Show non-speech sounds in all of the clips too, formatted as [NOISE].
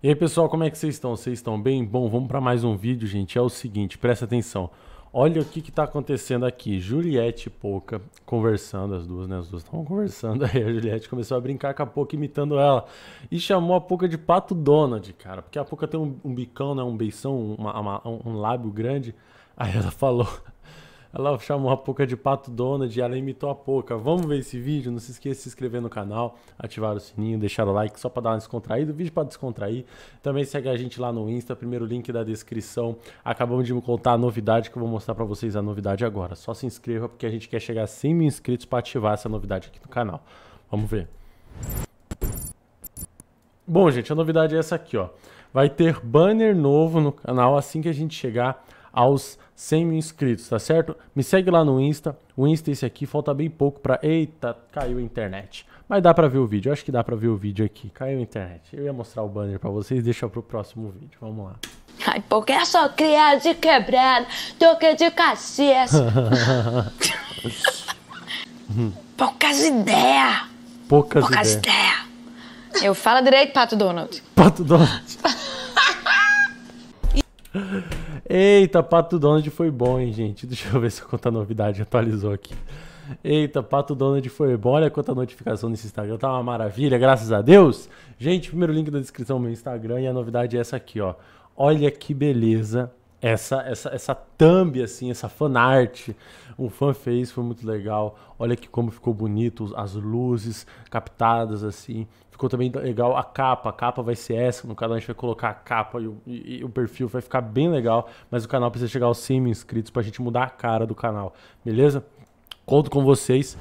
E aí, pessoal, como é que vocês estão? Vocês estão bem? Bom, vamos para mais um vídeo, gente. É o seguinte, presta atenção. Olha o que está acontecendo aqui. Juliette e Pouca conversando, as duas, né? As duas estavam conversando. [LAUGHS] Aí a Juliette começou a brincar com a Pouca, imitando ela. E chamou a Pouca de Pato Donald, cara. Porque a Pouca tem um, um bicão, né? Um beição, uma, uma, um lábio grande. Aí ela falou. Ela chamou a Poca de Pato Donald e ela imitou a Poca. Vamos ver esse vídeo? Não se esqueça de se inscrever no canal, ativar o sininho, deixar o like só para dar uma descontraída, vídeo é para descontrair. Também segue a gente lá no Insta, primeiro link da descrição. Acabamos de me contar a novidade que eu vou mostrar para vocês a novidade agora. Só se inscreva porque a gente quer chegar a 100 mil inscritos para ativar essa novidade aqui no canal. Vamos ver. Bom, gente, a novidade é essa aqui, ó. Vai ter banner novo no canal assim que a gente chegar aos 100 mil inscritos, tá certo? Me segue lá no Insta, o Insta é esse aqui, falta bem pouco pra... Eita, caiu a internet. Mas dá pra ver o vídeo, eu acho que dá pra ver o vídeo aqui, caiu a internet. Eu ia mostrar o banner pra vocês, deixa pro próximo vídeo, vamos lá. Ai, porque eu sou criado de quebrado, toque de cacias. [LAUGHS] Poucas ideias. Poucas, Poucas ideias. Ideia. Eu falo direito, Pato Donald. Pato Donald. Eita, Pato Donald foi bom, hein, gente? Deixa eu ver se a novidade atualizou aqui. Eita, Pato Donald foi bom. Olha quanta notificação nesse Instagram. Tá uma maravilha, graças a Deus. Gente, primeiro link da descrição do meu Instagram e a novidade é essa aqui, ó. Olha que beleza essa, essa, essa thumb, assim, essa fanart, um fã fez, foi muito legal. Olha que como ficou bonito, as luzes captadas, assim. Ficou também legal a capa. A capa vai ser essa, no canal a gente vai colocar a capa e o, e, e o perfil, vai ficar bem legal. Mas o canal precisa chegar aos 100 mil inscritos pra gente mudar a cara do canal, beleza? Conto com vocês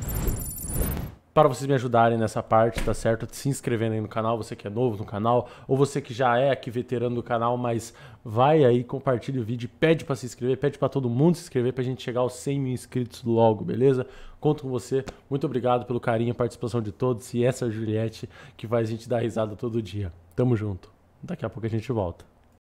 para vocês me ajudarem nessa parte, tá certo? Se inscrevendo aí no canal, você que é novo no canal, ou você que já é aqui veterano do canal, mas vai aí, compartilha o vídeo, pede para se inscrever, pede para todo mundo se inscrever para a gente chegar aos 100 mil inscritos logo, beleza? Conto com você, muito obrigado pelo carinho, participação de todos e essa Juliette que faz a gente dar risada todo dia. Tamo junto. Daqui a pouco a gente volta.